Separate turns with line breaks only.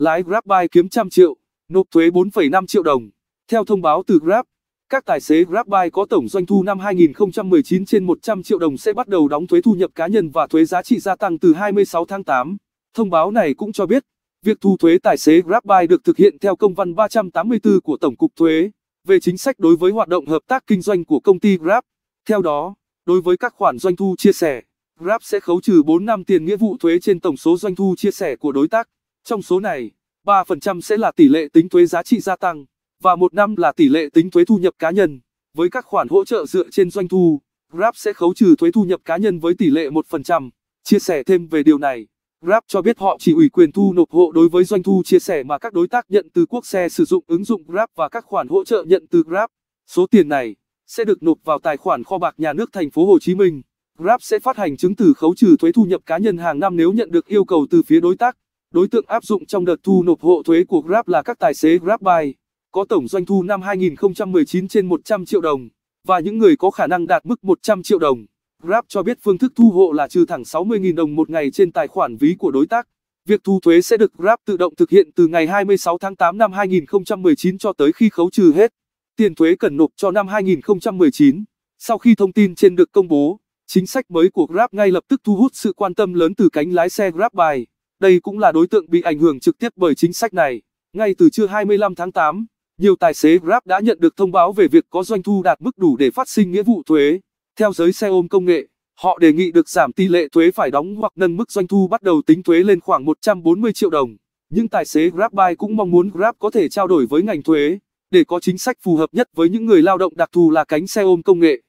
lái Grabbuy kiếm trăm triệu, nộp thuế 4,5 triệu đồng. Theo thông báo từ Grab, các tài xế Grabbuy có tổng doanh thu năm 2019 trên 100 triệu đồng sẽ bắt đầu đóng thuế thu nhập cá nhân và thuế giá trị gia tăng từ 26 tháng 8. Thông báo này cũng cho biết, việc thu thuế tài xế Grabbuy được thực hiện theo công văn 384 của Tổng cục Thuế về chính sách đối với hoạt động hợp tác kinh doanh của công ty Grab. Theo đó, đối với các khoản doanh thu chia sẻ, Grab sẽ khấu trừ 4 năm tiền nghĩa vụ thuế trên tổng số doanh thu chia sẻ của đối tác. Trong số này, 3% sẽ là tỷ lệ tính thuế giá trị gia tăng, và một năm là tỷ lệ tính thuế thu nhập cá nhân. Với các khoản hỗ trợ dựa trên doanh thu, Grab sẽ khấu trừ thuế thu nhập cá nhân với tỷ lệ 1%. Chia sẻ thêm về điều này, Grab cho biết họ chỉ ủy quyền thu nộp hộ đối với doanh thu chia sẻ mà các đối tác nhận từ quốc xe sử dụng ứng dụng Grab và các khoản hỗ trợ nhận từ Grab. Số tiền này sẽ được nộp vào tài khoản kho bạc nhà nước thành phố Hồ Chí Minh. Grab sẽ phát hành chứng từ khấu trừ thuế thu nhập cá nhân hàng năm nếu nhận được yêu cầu từ phía đối tác. Đối tượng áp dụng trong đợt thu nộp hộ thuế của Grab là các tài xế GrabBuy, có tổng doanh thu năm 2019 trên 100 triệu đồng, và những người có khả năng đạt mức 100 triệu đồng. Grab cho biết phương thức thu hộ là trừ thẳng 60.000 đồng một ngày trên tài khoản ví của đối tác. Việc thu thuế sẽ được Grab tự động thực hiện từ ngày 26 tháng 8 năm 2019 cho tới khi khấu trừ hết. Tiền thuế cần nộp cho năm 2019. Sau khi thông tin trên được công bố, chính sách mới của Grab ngay lập tức thu hút sự quan tâm lớn từ cánh lái xe GrabBuy. Đây cũng là đối tượng bị ảnh hưởng trực tiếp bởi chính sách này. Ngay từ trưa 25 tháng 8, nhiều tài xế Grab đã nhận được thông báo về việc có doanh thu đạt mức đủ để phát sinh nghĩa vụ thuế. Theo giới xe ôm công nghệ, họ đề nghị được giảm tỷ lệ thuế phải đóng hoặc nâng mức doanh thu bắt đầu tính thuế lên khoảng 140 triệu đồng. Nhưng tài xế GrabBuy cũng mong muốn Grab có thể trao đổi với ngành thuế để có chính sách phù hợp nhất với những người lao động đặc thù là cánh xe ôm công nghệ.